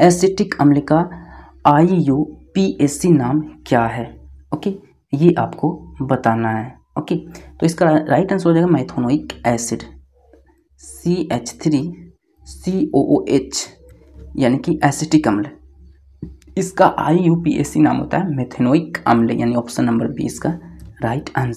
acetic अम्ल का I U P A C नाम क्या है ओके ये आपको बताना है ओके तो इसका राइट आंसर हो जाएगा methanoic acid C H three C O O H यानी कि एसिटिक अम्ल इसका I U P A C नाम होता है मेथेनोइक अम्ल यानी ऑप्शन नंबर बी इसका राइट आंसर